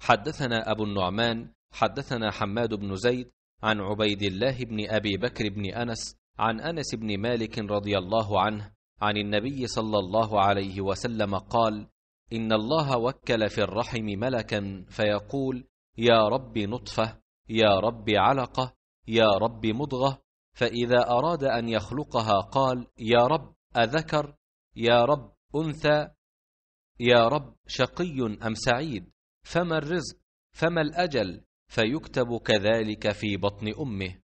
حدثنا أبو النعمان حدثنا حماد بن زيد عن عبيد الله بن أبي بكر بن أنس عن أنس بن مالك رضي الله عنه عن النبي صلى الله عليه وسلم قال إن الله وكل في الرحم ملكا فيقول يا رب نطفة يا رب علقة يا رب مضغة فإذا أراد أن يخلقها قال يا رب أذكر يا رب أنثى يا رب شقي أم سعيد فما الرزق فما الأجل فيكتب كذلك في بطن أمه